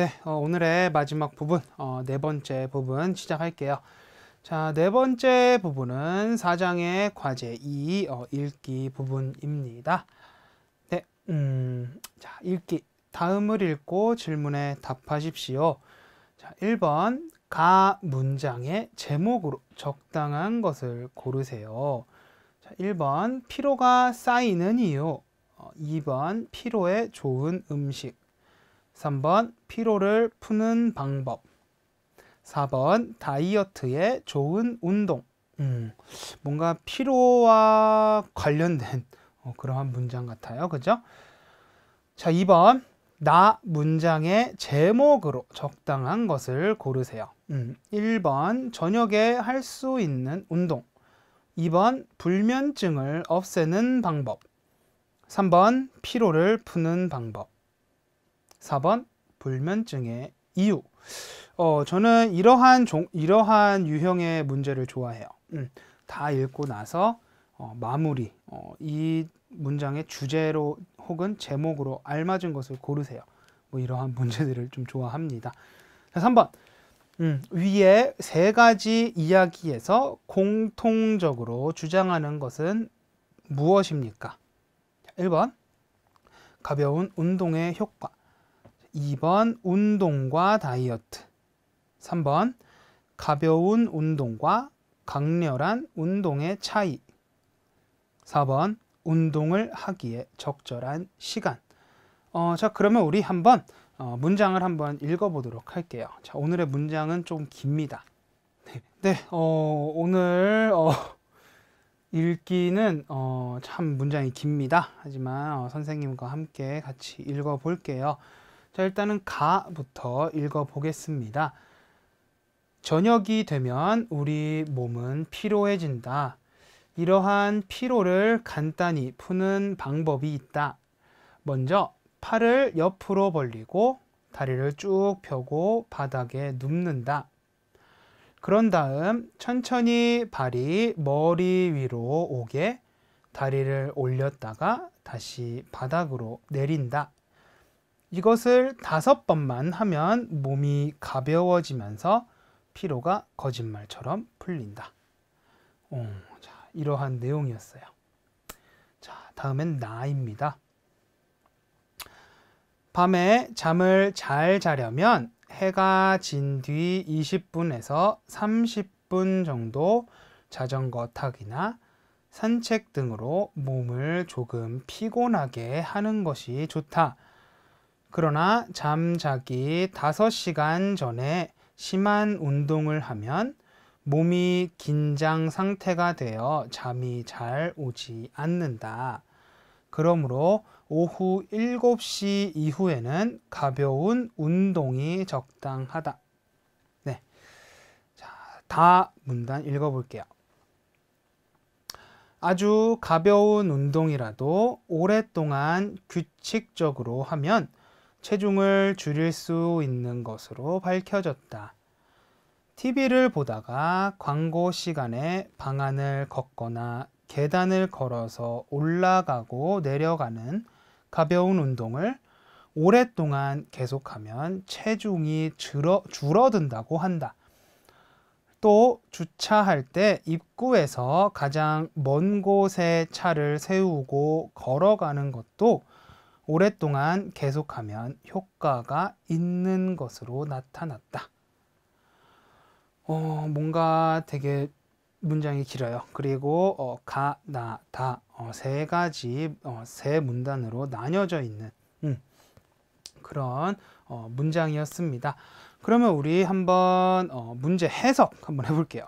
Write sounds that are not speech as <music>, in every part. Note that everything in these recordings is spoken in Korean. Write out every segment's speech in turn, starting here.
네, 어, 오늘의 마지막 부분, 어, 네 번째 부분 시작할게요. 자, 네 번째 부분은 사장의 과제 2 어, 읽기 부분입니다. 네, 음, 자, 읽기. 다음을 읽고 질문에 답하십시오. 자, 1번 가 문장의 제목으로 적당한 것을 고르세요. 자, 1번 피로가 쌓이는 어, 이유, 2번 피로에 좋은 음식, 3번 피로를 푸는 방법 4번 다이어트에 좋은 운동 음, 뭔가 피로와 관련된 어, 그러한 문장 같아요 그죠? 자 2번 나 문장의 제목으로 적당한 것을 고르세요 음, 1번 저녁에 할 수 있는 운동 2번 불면증을 없애는 방법 3번 피로를 푸는 방법 4번 불면증의 이유. 어, 저는 이러한 종, 이러한 유형의 문제를 좋아해요. 음, 다 읽고 나서 어, 마무리 어, 이 문장의 주제로 혹은 제목으로 알맞은 것을 고르세요. 뭐 이러한 <laughs> 문제들을 좀 좋아합니다. 자, 3번. 음, 위에 세 가지 이야기에서 공통적으로 주장하는 것은 무엇입니까? 자, 1번. 가벼운 운동의 효과. 2번 운동과 다이어트 3번 가벼운 운동과 강렬한 운동의 차이 4번 운동을 하기에 적절한 시간 어, 자 그러면 우리 한번 어, 문장을 한번 읽어보도록 할게요 자 오늘의 문장은 좀 깁니다 네, 네 어, 오늘 어, 읽기는 어, 참 문장이 깁니다 하지만 어, 선생님과 함께 같이 읽어볼게요 자, 일단은 가부터 읽어보겠습니다. 저녁이 되면 우리 몸은 피로해진다. 이러한 피로를 간단히 푸는 방법이 있다. 먼저 팔을 옆으로 벌리고 다리를 쭉 펴고 바닥에 눕는다. 그런 다음 천천히 발이 머리 위로 오게 다리를 올렸다가 다시 바닥으로 내린다. 이것을 다섯 번만 하면 몸이 가벼워지면서 피로가 거짓말처럼 풀린다. 오, 자, 이러한 내용이었어요. 자, 다음엔 나입니다. 밤에 잠을 잘 자려면 해가 진 뒤 20분에서 30분 정도 자전거 타기나 산책 등으로 몸을 조금 피곤하게 하는 것이 좋다. 그러나 잠자기 5시간 전에 심한 운동을 하면 몸이 긴장 상태가 되어 잠이 잘 오지 않는다. 그러므로 오후 7시 이후에는 가벼운 운동이 적당하다. 네. 자, 다 문단 읽어볼게요. 아주 가벼운 운동이라도 오랫동안 규칙적으로 하면 체중을 줄일 수 있는 것으로 밝혀졌다. TV를 보다가 광고 시간에 방안을 걷거나 계단을 걸어서 올라가고 내려가는 가벼운 운동을 오랫동안 계속하면 체중이 줄어, 줄어든다고 한다. 또 주차할 때 입구에서 가장 먼 곳에 차를 세우고 걸어가는 것도 오랫동안 계속하면 효과가 있는 것으로 나타났다. 어, 뭔가 되게 문장이 길어요. 그리고 어, 가, 나, 다, 어, 세 가지, 어, 세 문단으로 나뉘어져 있는 음, 그런 어, 문장이었습니다. 그러면 우리 한번 어, 문제 해석 한번 해볼게요.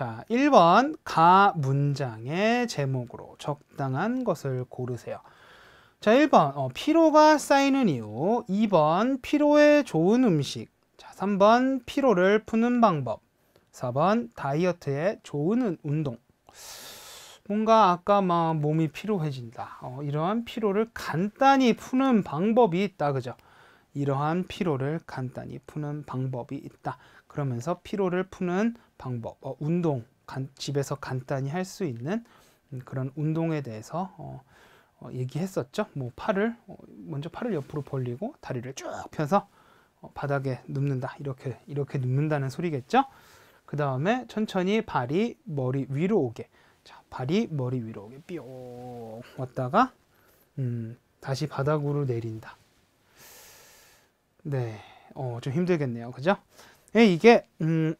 자, 1번 가 문장의 제목으로 적당한 것을 고르세요. 자, 1번 어, 피로가 쌓이는 이유, 2번 피로에 좋은 음식, 자, 3번 피로를 푸는 방법, 4번 다이어트에 좋은 운동. 뭔가 아까 막 몸이 피로해진다. 어, 이러한 피로를 간단히 푸는 방법이 있다. 그죠? 이러한 피로를 간단히 푸는 방법이 있다. 그러면서 피로를 푸는 방법, 어, 운동, 간, 집에서 간단히 할 수 있는 음, 그런 운동에 대해서 어, 어, 얘기했었죠. 뭐 팔을 어, 먼저 팔을 옆으로 벌리고 다리를 쭉 펴서 어, 바닥에 눕는다. 이렇게 이렇게 눕는다는 소리겠죠. 그 다음에 천천히 발이 머리 위로 오게. 자, 발이 머리 위로 오게 뿅 왔다가 음, 다시 바닥으로 내린다. 네, 어, 좀 힘들겠네요, 그죠? 예, 이게 음,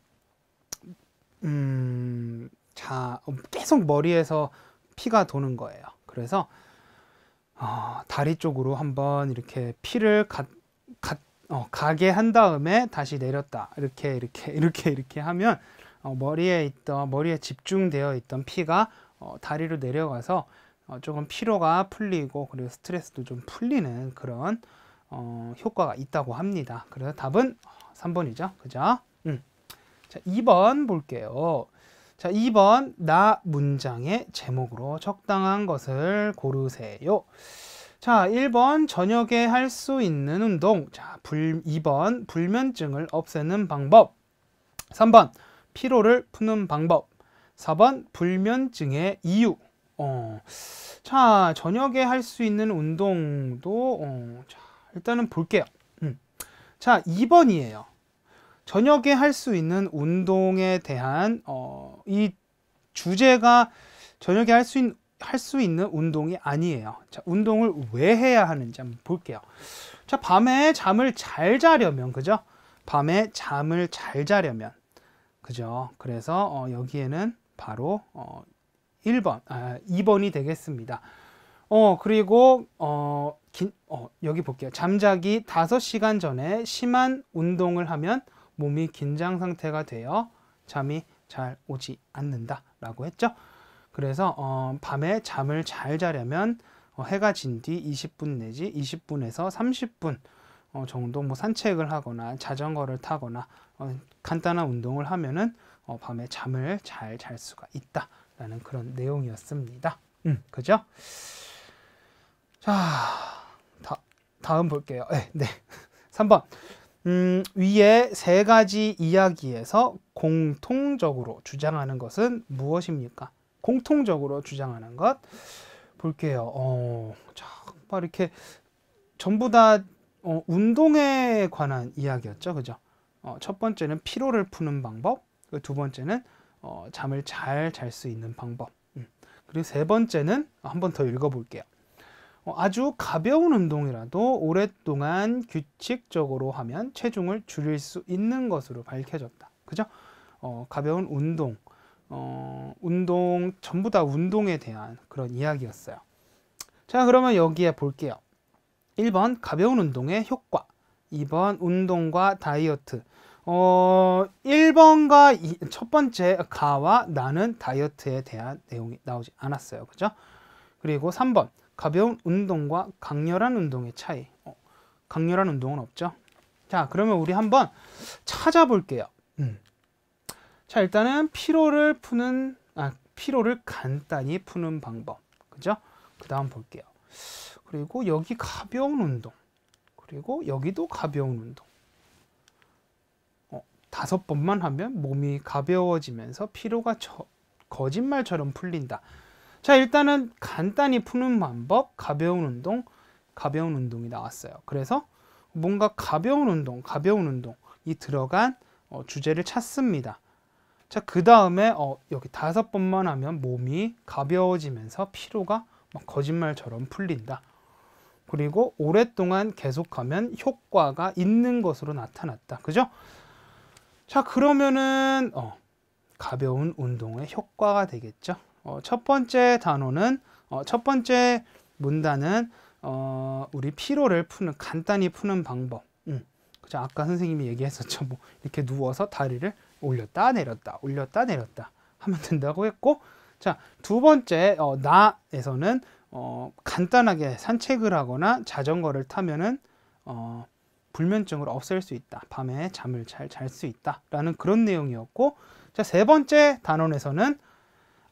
음, 자, 어, 계속 머리에서 피가 도는 거예요. 그래서 어, 다리 쪽으로 한번 이렇게 피를 가, 가, 어, 가게 한 다음에 다시 내렸다. 이렇게 이렇게 <laughs> 이렇게 이렇게 하면 어, 머리에 있던 머리에 집중되어 있던 피가 어, 다리로 내려가서 어, 조금 피로가 풀리고 그리고 스트레스도 좀 풀리는 그런 어, 효과가 있다고 합니다. 그래서 답은 3번이죠. 그죠? 음. 자, 2번 볼게요. 자, 2번 나 문장의 제목으로 적당한 것을 고르세요. 자, 1번 저녁에 할 수 있는 운동. 자, 불, 2번 불면증을 없애는 방법. 3번 피로를 푸는 방법. 4번 불면증의 이유. 어. 자, 저녁에 할 수 있는 운동도 어. 자, 일단은 볼게요. 음. 자, 2번이에요. 저녁에 할 수 있는 운동에 대한 어, 이 주제가 저녁에 할 수 있는 할 수 있는 운동이 아니에요. 자, 운동을 왜 해야 하는지 한번 볼게요. 자, 밤에 잠을 잘 자려면 그죠? 밤에 잠을 잘 자려면 그죠? 그래서 어, 여기에는 바로 어, 1번, 아, 2번이 되겠습니다. 어, 그리고 어, 긴, 어, 여기 볼게요. 잠자기 5시간 전에 심한 운동을 하면 몸이 긴장 상태가 되어 잠이 잘 오지 않는다라고 했죠. 그래서 어, 밤에 잠을 잘 자려면 어, 해가 진 뒤 20분 내지 20분에서 30분 어, 정도 뭐 산책을 하거나 자전거를 타거나 어, 간단한 운동을 하면은 어, 밤에 잠을 잘 잘 수가 있다라는 그런 내용이었습니다. 음, 그죠? 자, 다, 다음 볼게요. 예, 네, 네. <laughs> 3번. 음, 위에 세 가지 이야기에서 공통적으로 주장하는 것은 무엇입니까? 공통적으로 주장하는 것 볼게요. 어, 자, 막 뭐 이렇게 전부 다 어, 운동에 관한 이야기였죠, 그죠? 어, 첫 번째는 피로를 푸는 방법, 그 두 번째는 어, 잠을 잘 잘 수 있는 방법, 음. 그리고 세 번째는 한번 더 읽어볼게요. 어, 아주 가벼운 운동이라도 오랫동안 규칙적으로 하면 체중을 줄일 수 있는 것으로 밝혀졌다. 그죠? 어, 가벼운 운동, 어, 운동, 전부 다 운동에 대한 그런 이야기였어요. 자, 그러면 여기에 볼게요. 1번, 가벼운 운동의 효과. 2번, 운동과 다이어트. 어, 1번과 2, 첫 번째, 가와 나는 다이어트에 대한 내용이 나오지 않았어요. 그죠? 그리고 3번, 가벼운 운동과 강렬한 운동의 차이. 어, 강렬한 운동은 없죠. 자, 그러면 우리 한번 찾아볼게요. 음. 자, 일단은 피로를 푸는, 아, 피로를 간단히 푸는 방법. 그죠? 그 다음 볼게요. 그리고 여기 가벼운 운동. 그리고 여기도 가벼운 운동. 어, 다섯 번만 하면 몸이 가벼워지면서 피로가 저, 거짓말처럼 풀린다. 자 일단은 간단히 푸는 방법 가벼운 운동 가벼운 운동이 나왔어요 그래서 뭔가 가벼운 운동 가벼운 운동 이 들어간 어, 주제를 찾습니다 자그 다음에 어, 여기 다섯 번만 하면 몸이 가벼워지면서 피로가 막 거짓말처럼 풀린다 그리고 오랫동안 계속하면 효과가 있는 것으로 나타났다 그죠 자 그러면은 어, 가벼운 운동의 효과가 되겠죠 어, 첫 번째 단어는 어, 첫 번째 문단은 어, 우리 피로를 푸는 간단히 푸는 방법. 음, 그죠? 아까 선생님이 얘기했었죠. 뭐 이렇게 누워서 다리를 올렸다 내렸다 올렸다 내렸다 하면 된다고 했고 자두 번째 어, 나에서는 어, 간단하게 산책을 하거나 자전거를 타면은 어, 불면증을 없앨 수 있다. 밤에 잠을 잘 잘 수 있다. 라는 그런 내용이었고 자세 번째 단원에서는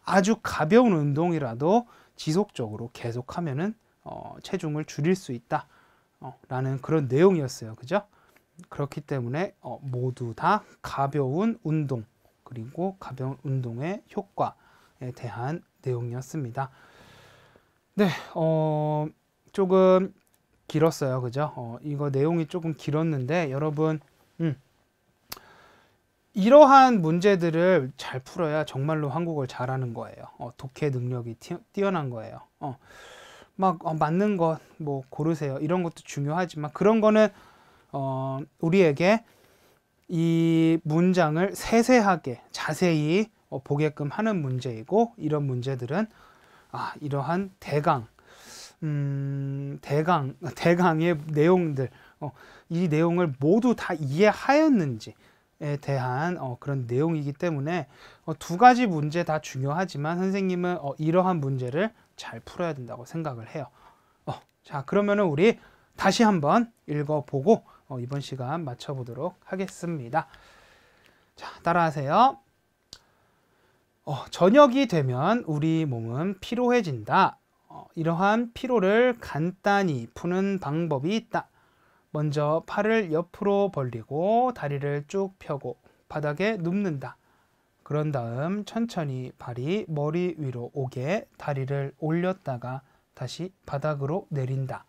아주 가벼운 운동이라도 지속적으로 계속하면은 어, 체중을 줄일 수 있다라는 어, 그런 내용이었어요. 그죠? 그렇기 때문에 어, 모두 다 가벼운 운동 그리고 가벼운 운동의 효과에 대한 내용이었습니다. 네, 어, 조금 길었어요. 그죠? 어, 이거 내용이 조금 길었는데 여러분, 음, 이러한 문제들을 잘 풀어야 정말로 한국어를 잘하는 거예요. 어, 독해 능력이 뛰어난 거예요. 어, 막 어, 맞는 것 뭐 고르세요. 이런 것도 중요하지만 그런 거는 어, 우리에게 이 문장을 세세하게 자세히 어, 보게끔 하는 문제이고 이런 문제들은 아, 이러한 대강 음, 대강 <laughs> 대강의 내용들 어, 이 내용을 모두 다 이해하였는지 에 대한 어, 그런 내용이기 때문에 어, 두 가지 문제 다 중요하지만 선생님은 어, 이러한 문제를 잘 풀어야 된다고 생각을 해요. 어, 자 그러면은 우리 다시 한번 읽어보고 어, 이번 시간 마쳐보도록 하겠습니다. 자 따라하세요. 어, 저녁이 되면 우리 몸은 피로해진다. 어, 이러한 피로를 간단히 푸는 방법이 있다. 먼저 팔을 옆으로 벌리고 다리를 쭉 펴고 바닥에 눕는다. 그런 다음 천천히 발이 머리 위로 오게 다리를 올렸다가 다시 바닥으로 내린다.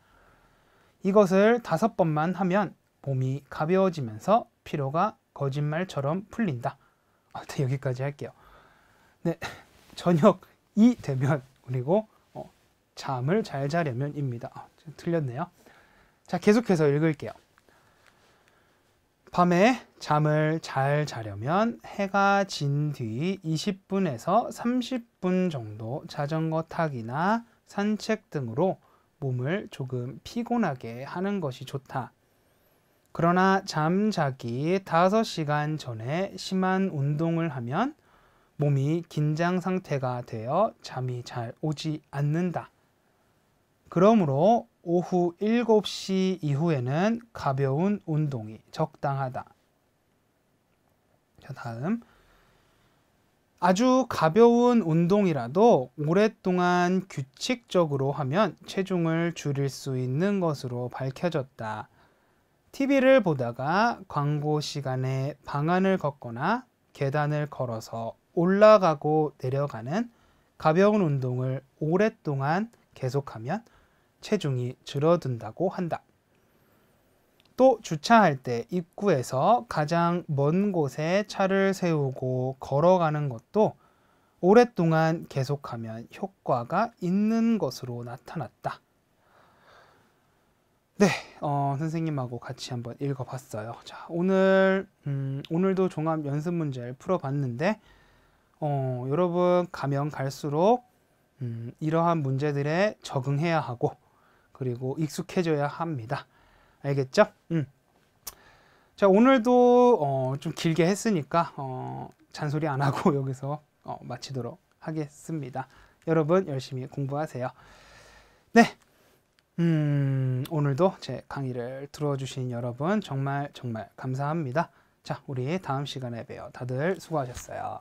이것을 다섯 번만 하면 몸이 가벼워지면서 피로가 거짓말처럼 풀린다. 아, 네, 여기까지 할게요. 네, <laughs> 저녁 이 되면 그리고 어, 잠을 잘 자려면입니다. 아, 틀렸네요. 자, 계속해서 읽을게요. 밤에 잠을 잘 자려면 해가 진 뒤 20분에서 30분 정도 자전거 타기나 산책 등으로 몸을 조금 피곤하게 하는 것이 좋다. 그러나 잠자기 5시간 전에 심한 운동을 하면 몸이 긴장 상태가 되어 잠이 잘 오지 않는다. 그러므로 오후 7시 이후에는 가벼운 운동이 적당하다. 자, 다음. 아주 가벼운 운동이라도 오랫동안 규칙적으로 하면 체중을 줄일 수 있는 것으로 밝혀졌다. TV를 보다가 광고 시간에 방안을 걷거나 계단을 걸어서 올라가고 내려가는 가벼운 운동을 오랫동안 계속하면 체중이 줄어든다고 한다. 또 주차할 때 입구에서 가장 먼 곳에 차를 세우고 걸어가는 것도 오랫동안 계속하면 효과가 있는 것으로 나타났다. 네, 어, 선생님하고 같이 한번 읽어봤어요. 자, 오늘 음, 오늘도 종합 연습 문제를 풀어봤는데 어, 여러분 가면 갈수록 음, 이러한 문제들에 적응해야 하고 그리고 익숙해져야 합니다. 알겠죠? 음. 자 오늘도 어, 좀 길게 했으니까 어, 잔소리 안 하고 <laughs> 여기서 어, 마치도록 하겠습니다. 여러분 열심히 공부하세요. 네. 음, 오늘도 제 강의를 들어주신 여러분 정말 정말 감사합니다. 자, 우리 다음 시간에 봬요. 다들 수고하셨어요.